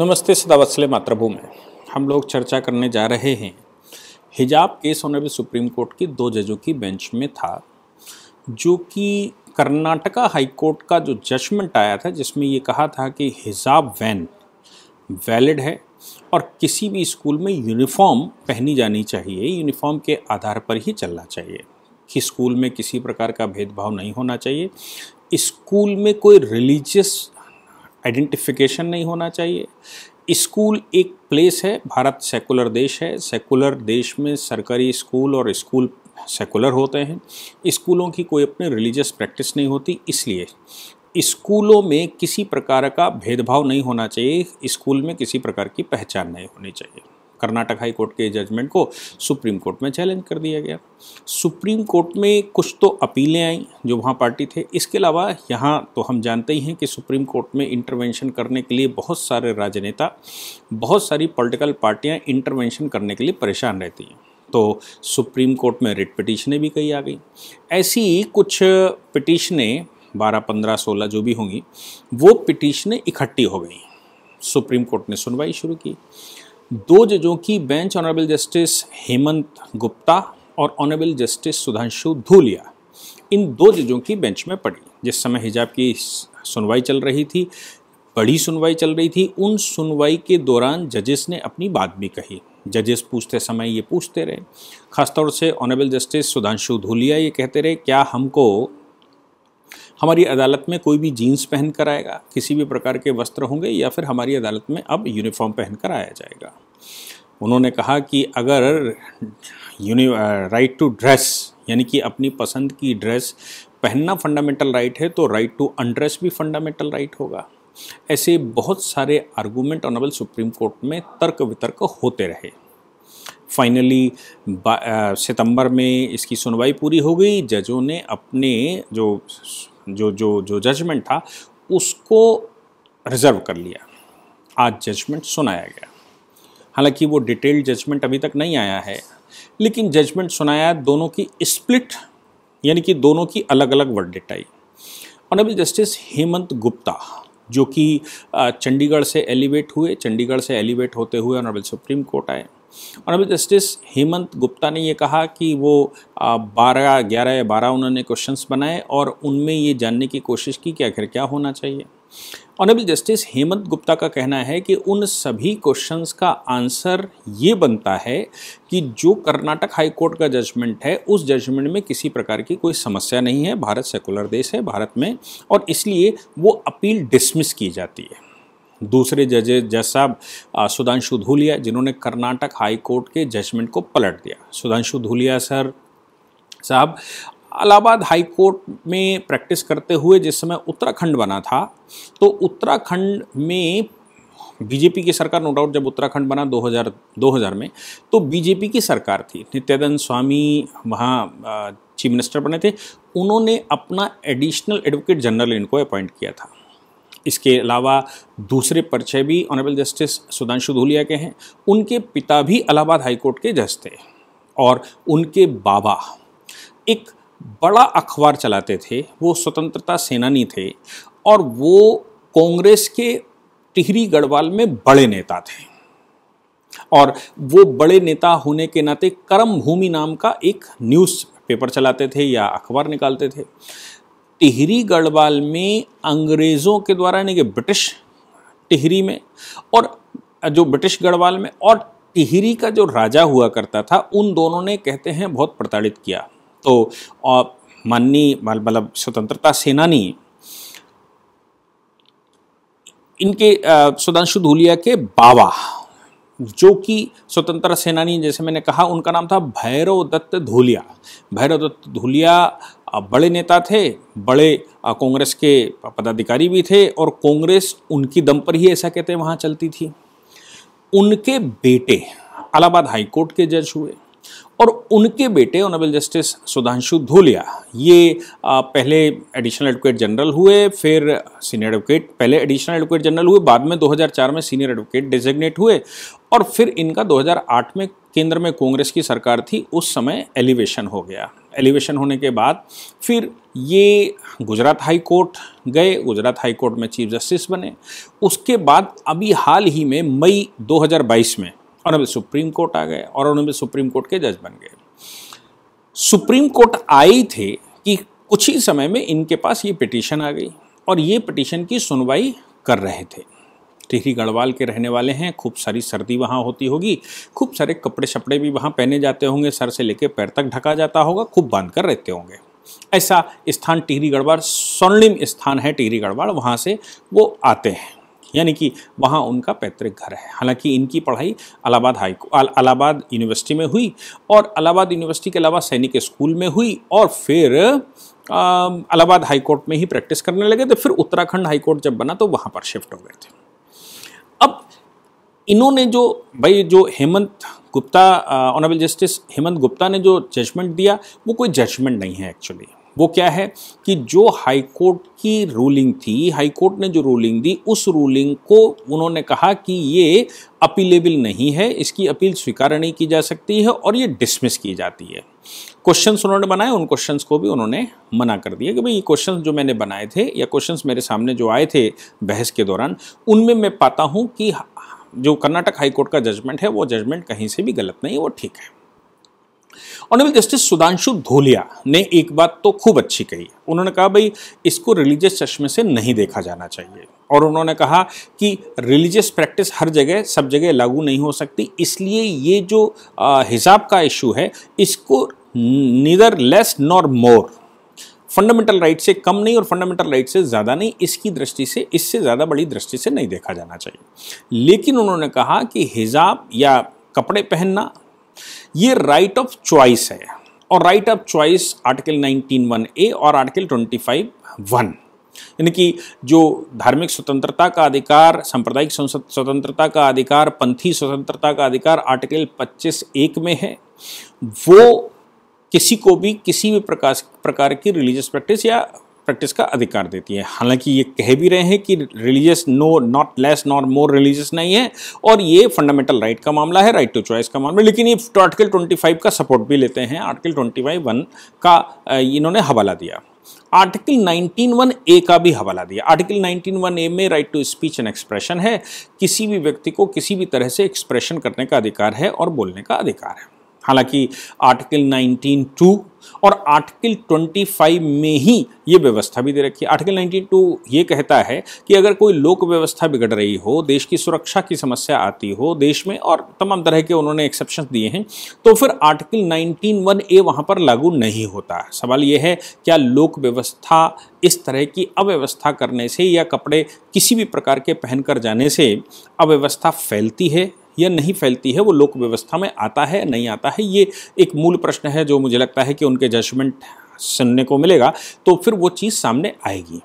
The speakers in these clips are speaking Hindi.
नमस्ते सदावत्सले मातृभू में हम लोग चर्चा करने जा रहे हैं हिजाब केस होने भी सुप्रीम कोर्ट की दो जजों की बेंच में था जो कि कर्नाटका हाई कोर्ट का जो जजमेंट आया था जिसमें ये कहा था कि हिजाब वैन वैलिड है और किसी भी स्कूल में यूनिफॉर्म पहनी जानी चाहिए यूनिफॉर्म के आधार पर ही चलना चाहिए कि स्कूल में किसी प्रकार का भेदभाव नहीं होना चाहिए स्कूल में कोई रिलीजियस आइडेंटिफिकेशन नहीं होना चाहिए स्कूल एक प्लेस है भारत सेकुलर देश है सेकुलर देश में सरकारी स्कूल और स्कूल सेकुलर होते हैं स्कूलों की कोई अपने रिलीजियस प्रैक्टिस नहीं होती इसलिए स्कूलों में किसी प्रकार का भेदभाव नहीं होना चाहिए स्कूल में किसी प्रकार की पहचान नहीं होनी चाहिए कर्नाटक हाई कोर्ट के जजमेंट को सुप्रीम कोर्ट में चैलेंज कर दिया गया सुप्रीम कोर्ट में कुछ तो अपीलें आई जो वहाँ पार्टी थे इसके अलावा यहाँ तो हम जानते ही हैं कि सुप्रीम कोर्ट में इंटरवेंशन करने के लिए बहुत सारे राजनेता बहुत सारी पॉलिटिकल पार्टियाँ इंटरवेंशन करने के लिए परेशान रहती हैं तो सुप्रीम कोर्ट में रिट पिटिशनें भी कई आ गई ऐसी कुछ पिटिशनें बारह पंद्रह सोलह जो भी होंगी वो पिटिशनें इकट्ठी हो गई सुप्रीम कोर्ट ने सुनवाई शुरू की दो जजों की bench honourable justice Hemant Gupta और ऑनरेबल जस्टिस सुधांशु धूलिया इन दो जजों की बेंच में पड़ी जिस समय हिजाब की सुनवाई चल रही थी बड़ी सुनवाई चल रही थी उन सुनवाई के दौरान जजेस ने अपनी बात भी कही जजेस पूछते समय ये पूछते रहे खासतौर से ऑनरेबल जस्टिस सुधांशु धूलिया ये कहते रहे क्या हमको हमारी अदालत में कोई भी जीन्स पहन कर आएगा किसी भी प्रकार के वस्त्र होंगे या फिर हमारी अदालत में अब यूनिफॉर्म पहन कर आया जाएगा उन्होंने कहा कि अगर यूनि राइट टू ड्रेस यानी कि अपनी पसंद की ड्रेस पहनना फंडामेंटल राइट है तो राइट टू अनड्रेस भी फंडामेंटल राइट होगा ऐसे बहुत सारे आर्गूमेंट ऑनरेबल सुप्रीम कोर्ट में तर्क वितर्क होते रहे फाइनली सितंबर में इसकी सुनवाई पूरी हो गई जजों ने अपने जो जो जो जो जजमेंट था उसको रिजर्व कर लिया आज जजमेंट सुनाया गया हालांकि वो डिटेल्ड जजमेंट अभी तक नहीं आया है लेकिन जजमेंट सुनाया दोनों की स्प्लिट यानी कि दोनों की अलग अलग वर्डिट आई ऑनरेबल जस्टिस हेमंत गुप्ता जो कि चंडीगढ़ से एलिवेट हुए चंडीगढ़ से एलिवेट होते हुए ऑनरेबल सुप्रीम कोर्ट आए ऑनरेबल जस्टिस हेमंत गुप्ता ने ये कहा कि वो बारह ग्यारह या बारह उन्होंने क्वेश्चंस बनाए और उनमें ये जानने की कोशिश की कि आखिर क्या होना चाहिए ऑनरेबल जस्टिस हेमंत गुप्ता का कहना है कि उन सभी क्वेश्चंस का आंसर ये बनता है कि जो कर्नाटक हाई कोर्ट का जजमेंट है उस जजमेंट में किसी प्रकार की कोई समस्या नहीं है भारत सेकुलर देश है भारत में और इसलिए वो अपील डिसमिस की जाती है दूसरे जजे जज साहब सुधांशु धूलिया जिन्होंने कर्नाटक हाई कोर्ट के जजमेंट को पलट दिया सुधांशु धूलिया सर साहब अलाहाबाद हाई कोर्ट में प्रैक्टिस करते हुए जिस समय उत्तराखंड बना था तो उत्तराखंड में बीजेपी की सरकार नो डाउट जब उत्तराखंड बना 2000 2000 में तो बीजेपी की सरकार थी नित्यानंद स्वामी वहाँ चीफ मिनिस्टर बने थे उन्होंने अपना एडिशनल एडवोकेट जनरल इनको अपॉइंट किया था इसके अलावा दूसरे पर्चे भी ऑनरेबल जस्टिस सुधांशु धूलिया के हैं उनके पिता भी इलाहाबाद हाईकोर्ट के जज थे और उनके बाबा एक बड़ा अखबार चलाते थे वो स्वतंत्रता सेनानी थे और वो कांग्रेस के टिहरी गढ़वाल में बड़े नेता थे और वो बड़े नेता होने के नाते कर्म भूमि नाम का एक न्यूज़ पेपर चलाते थे या अखबार निकालते थे टिहरी गढ़वाल में अंग्रेज़ों के द्वारा यानी कि ब्रिटिश टिहरी में और जो ब्रिटिश गढ़वाल में और टिहरी का जो राजा हुआ करता था उन दोनों ने कहते हैं बहुत प्रताड़ित किया तो माननीय मतलब स्वतंत्रता सेनानी इनके सुधांशु धूलिया के बाबा जो कि स्वतंत्र सेनानी जैसे मैंने कहा उनका नाम था भैरव दत्त धूलिया भैरव दत्त धूलिया बड़े नेता थे बड़े कांग्रेस के पदाधिकारी भी थे और कांग्रेस उनकी दम पर ही ऐसा कहते वहाँ चलती थी उनके बेटे अलाहाबाद हाईकोर्ट के जज हुए और उनके बेटे ऑनरेबल जस्टिस सुधांशु धोलिया ये पहले एडिशनल एडवोकेट जनरल हुए फिर सीनियर एडवोकेट पहले एडिशनल एडवोकेट जनरल हुए बाद में 2004 में सीनियर एडवोकेट डिजिग्नेट हुए और फिर इनका 2008 में केंद्र में कांग्रेस की सरकार थी उस समय एलिवेशन हो गया एलिवेशन होने के बाद फिर ये गुजरात हाई कोर्ट गए गुजरात हाई कोर्ट में चीफ जस्टिस बने उसके बाद अभी हाल ही में मई 2022 में और अभी सुप्रीम कोर्ट आ गए और उन्होंने सुप्रीम कोर्ट के जज बन गए सुप्रीम कोर्ट आई थे कि कुछ ही समय में इनके पास ये पिटीशन आ गई और ये पिटीशन की सुनवाई कर रहे थे टिहरी गढ़वाल के रहने वाले हैं खूब सारी सर्दी वहाँ होती होगी खूब सारे कपड़े शपड़े भी वहाँ पहने जाते होंगे सर से लेकर पैर तक ढका जाता होगा खूब बांध कर रहते होंगे ऐसा स्थान टिहरी गढ़वाल स्वर्णिम स्थान है टिहरी गढ़वाल वहाँ से वो आते हैं यानी कि वहाँ उनका पैतृक घर है हालांकि इनकी पढ़ाई अलाहाबाद हाई अलाहाबाद यूनिवर्सिटी में हुई और अलाहाबाद यूनिवर्सिटी के अलावा सैनिक स्कूल में हुई और फिर अलाहाबाद हाई कोर्ट में ही प्रैक्टिस करने लगे तो फिर उत्तराखंड हाई कोर्ट जब बना तो वहाँ पर शिफ्ट हो गए थे अब इन्होंने जो भाई जो हेमंत गुप्ता ऑनरेबल जस्टिस हेमंत गुप्ता ने जो जजमेंट दिया वो कोई जजमेंट नहीं है एक्चुअली वो क्या है कि जो हाई कोर्ट की रूलिंग थी हाई कोर्ट ने जो रूलिंग दी उस रूलिंग को उन्होंने कहा कि ये अपीलेबल नहीं है इसकी अपील स्वीकार नहीं की जा सकती है और ये डिसमिस की जाती है क्वेश्चन उन्होंने बनाए उन क्वेश्चंस को भी उन्होंने मना कर दिया कि भाई ये क्वेश्चन जो मैंने बनाए थे या क्वेश्चन मेरे सामने जो आए थे बहस के दौरान उनमें मैं पाता हूँ कि जो कर्नाटक हाईकोर्ट का जजमेंट है वो जजमेंट कहीं से भी गलत नहीं वो ठीक है ऑनरेबल जस्टिस सुधांशु धोलिया ने एक बात तो खूब अच्छी कही उन्होंने कहा भाई इसको रिलीजियस चश्मे से नहीं देखा जाना चाहिए और उन्होंने कहा कि रिलीजियस प्रैक्टिस हर जगह सब जगह लागू नहीं हो सकती इसलिए ये जो हिसाब का इशू है इसको neither less nor more fundamental right से कम नहीं और फंडामेंटल राइट से ज़्यादा नहीं इसकी दृष्टि से इससे ज़्यादा बड़ी दृष्टि से नहीं देखा जाना चाहिए लेकिन उन्होंने कहा कि हिजाब या कपड़े पहनना ये राइट ऑफ चॉइस है और right of choice article nineteen one A और आर्टिकल ट्वेंटी फाइव वन यानी कि जो धार्मिक स्वतंत्रता का अधिकार सांप्रदायिक स्वतंत्रता का अधिकार पंथी स्वतंत्रता का अधिकार आर्टिकल पच्चीस एक में है वो किसी को भी किसी भी प्रकाश प्रकार की रिलीजियस प्रैक्टिस या प्रैक्टिस का अधिकार देती है हालांकि ये कह भी रहे हैं कि religious no not less not more religious नहीं है और ये फंडामेंटल राइट का मामला है राइट टू चॉइस का मामला लेकिन ये तो आर्टिकल 25 का सपोर्ट भी लेते हैं आर्टिकल 25 वन का इन्होंने हवाला दिया आर्टिकल 19.1 ए का भी हवाला दिया आर्टिकल 19.1 ए में right to speech and expression है किसी भी व्यक्ति को किसी भी तरह से एक्सप्रेशन करने का अधिकार है और बोलने का अधिकार है हालांकि आर्टिकल 19.2 और आर्टिकल 25 में ही ये व्यवस्था भी दे रखी है आर्टिकल 19.2 ये कहता है कि अगर कोई लोक व्यवस्था बिगड़ रही हो देश की सुरक्षा की समस्या आती हो देश में और तमाम तरह के उन्होंने एक्सेप्शन दिए हैं तो फिर आर्टिकल 19.1 ए वहाँ पर लागू नहीं होता है सवाल ये है क्या लोक व्यवस्था इस तरह की अव्यवस्था करने से या कपड़े किसी भी प्रकार के पहन कर जाने से अव्यवस्था फैलती है या नहीं फैलती है वो लोक व्यवस्था में आता है नहीं आता है ये एक मूल प्रश्न है जो मुझे लगता है कि उनके जजमेंट सुनने को मिलेगा तो फिर वो चीज़ सामने आएगी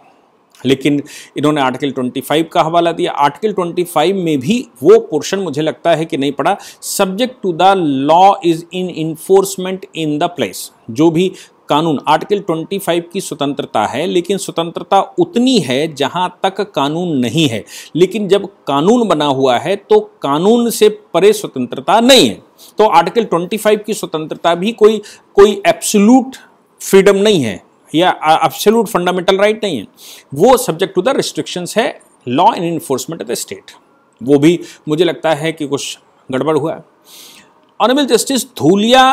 लेकिन इन्होंने आर्टिकल 25 का हवाला दिया आर्टिकल 25 में भी वो पोर्शन मुझे लगता है कि नहीं पढ़ा subject to the law is in enforcement in the place जो भी कानून आर्टिकल 25 की स्वतंत्रता है लेकिन स्वतंत्रता उतनी है जहां तक कानून नहीं है लेकिन जब कानून बना हुआ है तो कानून से परे स्वतंत्रता नहीं है तो आर्टिकल 25 की स्वतंत्रता भी कोई कोई एब्सोल्यूट फ्रीडम नहीं है या एब्सोल्यूट फंडामेंटल राइट नहीं है वो सब्जेक्ट टू द रिस्ट्रिक्शन है law and enforcement of the state वो भी मुझे लगता है कि कुछ गड़बड़ हुआ है ऑनरेबल जस्टिस धूलिया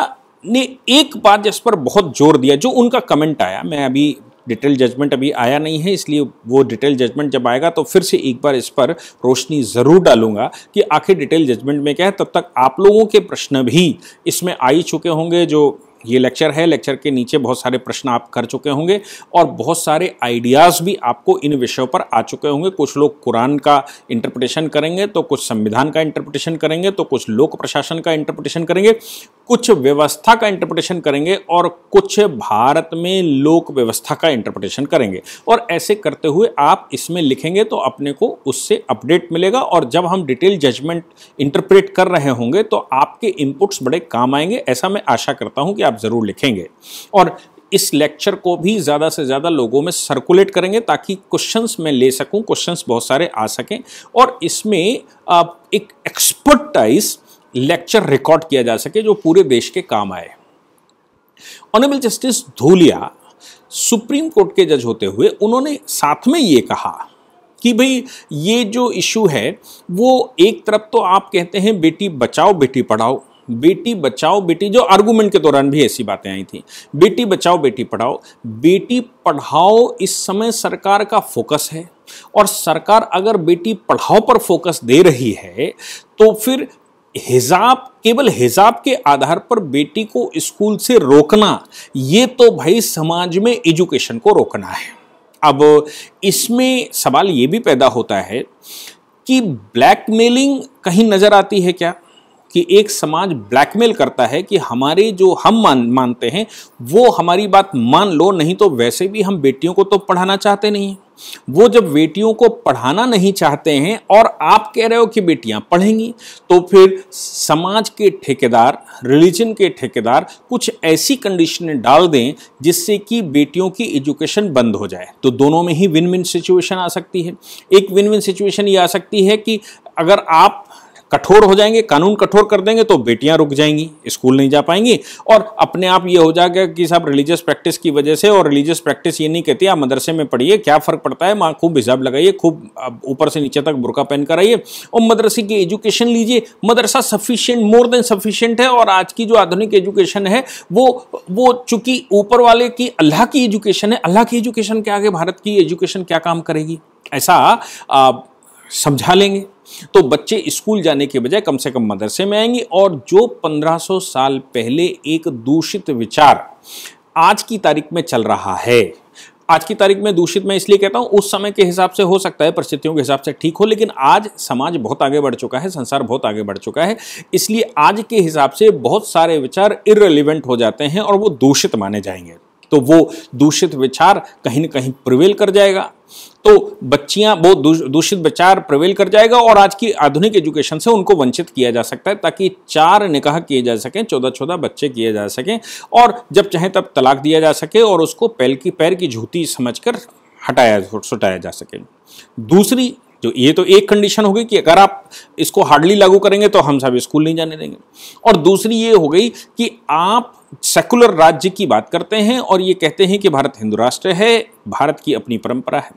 ने एक बात जिस पर बहुत जोर दिया जो उनका कमेंट आया मैं अभी डिटेल जजमेंट अभी आया नहीं है इसलिए वो डिटेल जजमेंट जब आएगा तो फिर से एक बार इस पर रोशनी ज़रूर डालूंगा कि आखिर डिटेल जजमेंट में क्या है तब तक आप लोगों के प्रश्न भी इसमें आ ही चुके होंगे जो ये लेक्चर है लेक्चर के नीचे बहुत सारे प्रश्न आप कर चुके होंगे और बहुत सारे आइडियाज़ भी आपको इन विषयों पर आ चुके होंगे कुछ लोग कुरान का इंटरप्रिटेशन करेंगे तो कुछ संविधान का इंटरप्रिटेशन करेंगे तो कुछ लोक प्रशासन का इंटरप्रिटेशन करेंगे कुछ व्यवस्था का इंटरप्रिटेशन करेंगे और कुछ भारत में लोक व्यवस्था का इंटरप्रिटेशन करेंगे और ऐसे करते हुए आप इसमें लिखेंगे तो अपने को उससे अपडेट मिलेगा और जब हम डिटेल जजमेंट इंटरप्रेट कर रहे होंगे तो आपके इनपुट्स बड़े काम आएंगे ऐसा मैं आशा करता हूँ कि आप ज़रूर लिखेंगे और इस लेक्चर को भी ज़्यादा से ज़्यादा लोगों में सर्कुलेट करेंगे ताकि क्वेश्चंस मैं ले सकूं क्वेश्चंस बहुत सारे आ सकें और इसमें आप एक एक्सपर्टाइज लेक्चर रिकॉर्ड किया जा सके जो पूरे देश के काम आए honourable justice Dhulia supreme court के जज होते हुए उन्होंने साथ में ये कहा कि भाई ये जो इशू है वो एक तरफ तो आप कहते हैं बेटी बचाओ बेटी पढ़ाओ बेटी बचाओ बेटी जो आर्गूमेंट के दौरान भी ऐसी बातें आई थी बेटी बचाओ बेटी पढ़ाओ बेटी पढ़ाओ इस समय सरकार का फोकस है और सरकार अगर बेटी पढ़ाओ पर फोकस दे रही है तो फिर हिजाब केवल हिजाब के आधार पर बेटी को स्कूल से रोकना ये तो भाई समाज में एजुकेशन को रोकना है अब इसमें सवाल ये भी पैदा होता है कि ब्लैकमेलिंग कहीं नज़र आती है क्या कि एक समाज ब्लैकमेल करता है कि हमारे जो हम मान मानते हैं वो हमारी बात मान लो नहीं तो वैसे भी हम बेटियों को तो पढ़ाना चाहते नहीं वो जब बेटियों को पढ़ाना नहीं चाहते हैं और आप कह रहे हो कि बेटियां पढ़ेंगी तो फिर समाज के ठेकेदार रिलीजन के ठेकेदार कुछ ऐसी कंडीशन डाल दें जिससे कि बेटियों की एजुकेशन बंद हो जाए तो दोनों में ही विन विन सिचुएशन आ सकती है एक विन विन सिचुएशन ये आ सकती है कि अगर आप कठोर हो जाएंगे कानून कठोर कर देंगे तो बेटियां रुक जाएंगी स्कूल नहीं जा पाएंगी और अपने आप ये हो जाएगा कि साहब रिलीजियस प्रैक्टिस की वजह से और रिलीजियस प्रैक्टिस ये नहीं कहती आप मदरसे में पढ़िए क्या फ़र्क पड़ता है माँ खूब हिसाब लगाइए खूब ऊपर से नीचे तक बुरका पहन कर आइए और मदरसे की एजुकेशन लीजिए मदरसा सफिशियंट मोर देन सफिशियंट है और आज की जो आधुनिक एजुकेशन है वो वो चूंकि ऊपर वाले की अल्लाह की एजुकेशन है अल्लाह की एजुकेशन के आगे भारत की एजुकेशन क्या काम करेगी ऐसा समझा लेंगे तो बच्चे स्कूल जाने के बजाय कम से कम मदरसे में आएंगे और जो 1500 साल पहले एक दूषित विचार आज की तारीख में चल रहा है आज की तारीख में दूषित मैं इसलिए कहता हूं उस समय के हिसाब से हो सकता है परिस्थितियों के हिसाब से ठीक हो लेकिन आज समाज बहुत आगे बढ़ चुका है संसार बहुत आगे बढ़ चुका है इसलिए आज के हिसाब से बहुत सारे विचार इरेलीवेंट हो जाते हैं और वो दूषित माने जाएंगे तो वो दूषित विचार कहीं ना कहीं प्रिवेल कर जाएगा तो बच्चियां वो दूषित विचार प्रवेल कर जाएगा और आज की आधुनिक एजुकेशन से उनको वंचित किया जा सकता है ताकि चार निकाह किए जा सकें चौदह चौदह बच्चे किए जा सकें और जब चाहे तब तलाक दिया जा सके और उसको पैर की पैर की झूठी समझकर हटाया सुटाया जा सके दूसरी जो ये तो एक कंडीशन होगी कि अगर आप इसको हार्डली लागू करेंगे तो हम सब स्कूल नहीं जाने देंगे और दूसरी ये हो गई कि आप सेकुलर राज्य की बात करते हैं और ये कहते हैं कि भारत हिंदू राष्ट्र है भारत की अपनी परंपरा है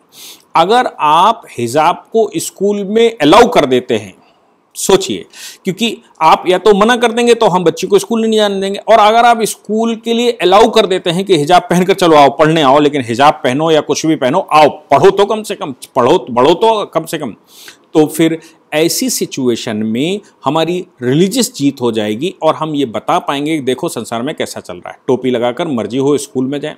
अगर आप हिजाब को स्कूल में अलाउ कर देते हैं सोचिए क्योंकि आप या तो मना कर देंगे तो हम बच्चे को स्कूल नहीं जाने देंगे और अगर आप स्कूल के लिए अलाउ कर देते हैं कि हिजाब पहनकर चलो आओ पढ़ने आओ लेकिन हिजाब पहनो या कुछ भी पहनो आओ पढ़ो तो कम से कम पढ़ो बढ़ो तो कम से कम तो फिर ऐसी सिचुएशन में हमारी रिलीजियस जीत हो जाएगी और हम ये बता पाएंगे कि देखो संसार में कैसा चल रहा है टोपी लगाकर मर्जी हो स्कूल में जाएं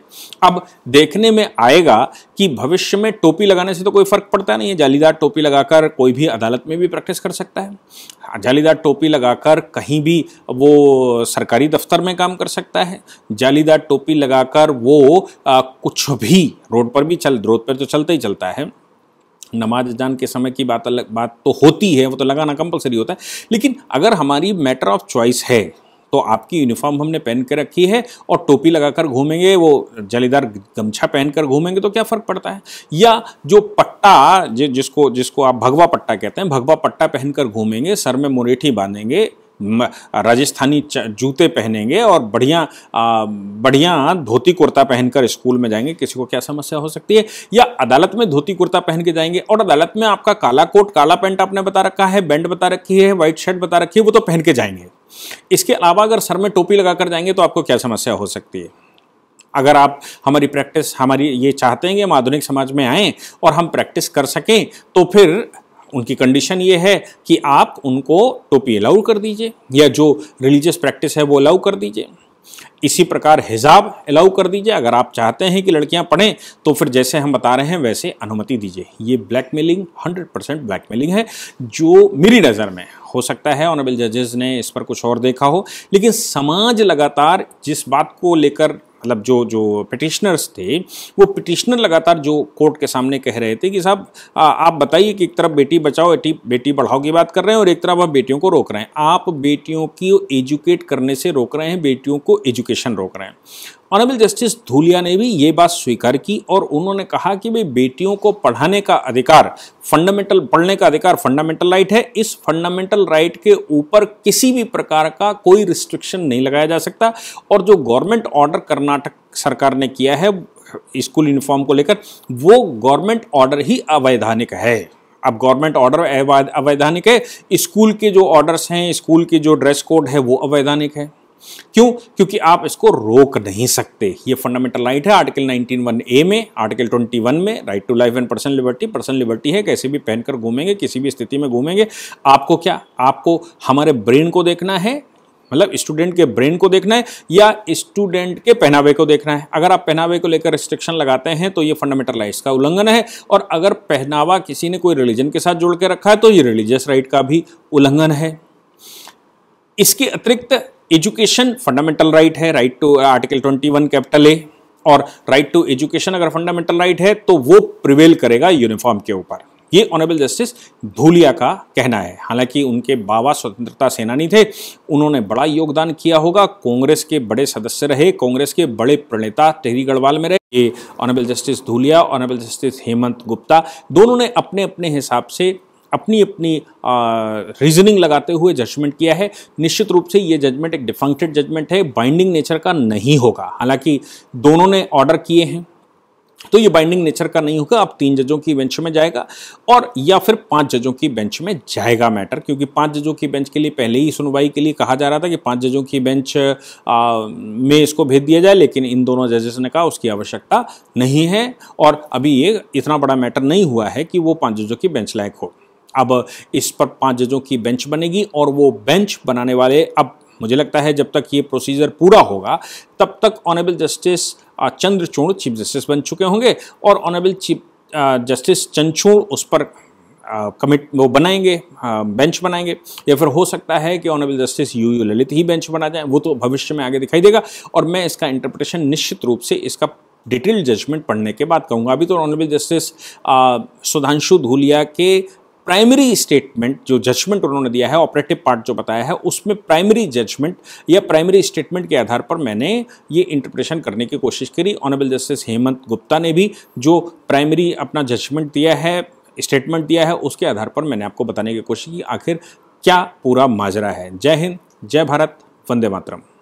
अब देखने में आएगा कि भविष्य में टोपी लगाने से तो कोई फर्क पड़ता नहीं है जालीदार टोपी लगाकर कोई भी अदालत में भी प्रैक्टिस कर सकता है जालीदार टोपी लगाकर कहीं भी वो सरकारी दफ्तर में काम कर सकता है जालीदार टोपी लगाकर वो आ, कुछ भी रोड पर भी चल रोड पर तो चलता ही चलता है नमाज जान के समय की बात अलग बात तो होती है वो तो लगाना कंपलसरी होता है लेकिन अगर हमारी मैटर ऑफ चॉइस है तो आपकी यूनिफॉर्म हमने पहन के रखी है और टोपी लगाकर घूमेंगे वो जलीदार गमछा पहनकर घूमेंगे तो क्या फ़र्क पड़ता है या जो पट्टा जि, जिसको जिसको आप भगवा पट्टा कहते हैं भगवा पट्टा पहनकर घूमेंगे सर में मुरेठी बांधेंगे राजस्थानी जूते पहनेंगे और बढ़िया बढ़िया धोती कुर्ता पहनकर स्कूल में जाएंगे किसी को क्या समस्या हो सकती है या अदालत में धोती कुर्ता पहन के जाएंगे और अदालत में आपका काला कोट काला पैंट आपने बता रखा है बैंड बता रखी है वाइट शर्ट बता रखी है वो तो पहन के जाएंगे इसके अलावा अगर सर में टोपी लगा कर जाएंगे तो आपको क्या समस्या हो सकती है अगर आप हमारी प्रैक्टिस हमारी ये चाहते हैं कि हम आधुनिक समाज में आएँ और हम प्रैक्टिस कर सकें तो फिर उनकी कंडीशन ये है कि आप उनको टोपी अलाउ कर दीजिए या जो रिलीजियस प्रैक्टिस है वो अलाउ कर दीजिए इसी प्रकार हिजाब अलाउ कर दीजिए अगर आप चाहते हैं कि लड़कियां पढ़ें तो फिर जैसे हम बता रहे हैं वैसे अनुमति दीजिए ये ब्लैकमेलिंग 100 परसेंट ब्लैकमेलिंग है जो मेरी नज़र में हो सकता है ऑनरेबल जजेस ने इस पर कुछ और देखा हो लेकिन समाज लगातार जिस बात को लेकर मतलब जो जो पिटिशनर्स थे वो पिटिशनर लगातार जो कोर्ट के सामने कह रहे थे कि साहब आप बताइए कि एक तरफ बेटी बचाओ बेटी बेटी पढ़ाओ की बात कर रहे हैं और एक तरफ आप बेटियों को रोक रहे हैं आप बेटियों की एजुकेट करने से रोक रहे हैं बेटियों को एजुकेशन रोक रहे हैं ऑनरेबल जस्टिस धूलिया ने भी ये बात स्वीकार की और उन्होंने कहा कि भाई बेटियों को पढ़ाने का अधिकार फंडामेंटल पढ़ने का अधिकार फंडामेंटल राइट है इस फंडामेंटल राइट के ऊपर किसी भी प्रकार का कोई रिस्ट्रिक्शन नहीं लगाया जा सकता और जो गवर्नमेंट ऑर्डर कर्नाटक सरकार ने किया है स्कूल यूनिफॉर्म को लेकर वो गवर्नमेंट ऑर्डर ही अवैधानिक है अब गवर्नमेंट ऑर्डर अवैधानिक है स्कूल के जो ऑर्डर्स हैं स्कूल के जो ड्रेस कोड है वो अवैधानिक है क्यों क्योंकि आप इसको रोक नहीं सकते ये फंडामेंटल राइट है आर्टिकल 19 ए में आर्टिकल 21 में right to life and personal liberty personal liberty है कैसे भी पहनकर घूमेंगे किसी भी स्थिति में घूमेंगे आपको क्या आपको हमारे ब्रेन को देखना है मतलब स्टूडेंट के ब्रेन को देखना है या स्टूडेंट के पहनावे को देखना है अगर आप पहनावे को लेकर रिस्ट्रिक्शन लगाते हैं तो ये फंडामेंटल राइट्स का उल्लंघन है और अगर पहनावा किसी ने कोई रिलीजन के साथ जोड़ के रखा है तो ये रिलीजियस राइट का भी उल्लंघन है इसके अतिरिक्त एजुकेशन फंडामेंटल राइट है right to article 21 capital A और राइट टू एजुकेशन अगर फंडामेंटल राइट है तो वो प्रिवेल करेगा यूनिफॉर्म के ऊपर ये ऑनरेबल जस्टिस धूलिया का कहना है हालांकि उनके बाबा स्वतंत्रता सेनानी थे उन्होंने बड़ा योगदान किया होगा कांग्रेस के बड़े सदस्य रहे कांग्रेस के बड़े प्रणेता टेहरी गढ़वाल में रहे ये honourable justice Dhulia honourable justice Hemant Gupta दोनों ने अपने अपने हिसाब से अपनी अपनी रीजनिंग लगाते हुए जजमेंट किया है निश्चित रूप से ये जजमेंट एक डिफंक्टेड जजमेंट है बाइंडिंग नेचर का नहीं होगा हालांकि दोनों ने ऑर्डर किए हैं तो ये बाइंडिंग नेचर का नहीं होगा अब तीन जजों की बेंच में जाएगा और या फिर पांच जजों की बेंच में जाएगा मैटर क्योंकि पांच जजों की बेंच के लिए पहले ही सुनवाई के लिए कहा जा रहा था कि पांच जजों की बेंच आ, में इसको भेज दिया जाए लेकिन इन दोनों जजेस ने कहा उसकी आवश्यकता नहीं है और अभी ये इतना बड़ा मैटर नहीं हुआ है कि वो पाँच जजों की बेंच लायक हो अब इस पर पांच जजों की बेंच बनेगी और वो बेंच बनाने वाले अब मुझे लगता है जब तक ये प्रोसीजर पूरा होगा तब तक honourable justice Chandrachud chief justice बन चुके होंगे और ऑनेबल चीफ जस्टिस चंदचूड़ उस पर कमिट वो बनाएंगे बेंच बनाएंगे या फिर हो सकता है कि honourable justice U U Lalit ही बेंच बना जाए वो तो भविष्य में आगे दिखाई देगा और मैं इसका इंटरप्रिटेशन निश्चित रूप से इसका डिटेल जजमेंट पढ़ने के बाद कहूँगा अभी तो ऑनरेबल जस्टिस सुधांशु धूलिया के प्राइमरी स्टेटमेंट जो जजमेंट उन्होंने दिया है ऑपरेटिव पार्ट जो बताया है उसमें प्राइमरी जजमेंट या प्राइमरी स्टेटमेंट के आधार पर मैंने ये इंटरप्रेशन करने की कोशिश करी ऑनरेबल जस्टिस हेमंत गुप्ता ने भी जो प्राइमरी अपना जजमेंट दिया है स्टेटमेंट दिया है उसके आधार पर मैंने आपको बताने की कोशिश की आखिर क्या पूरा माजरा है जय हिंद जय भारत वंदे मातरम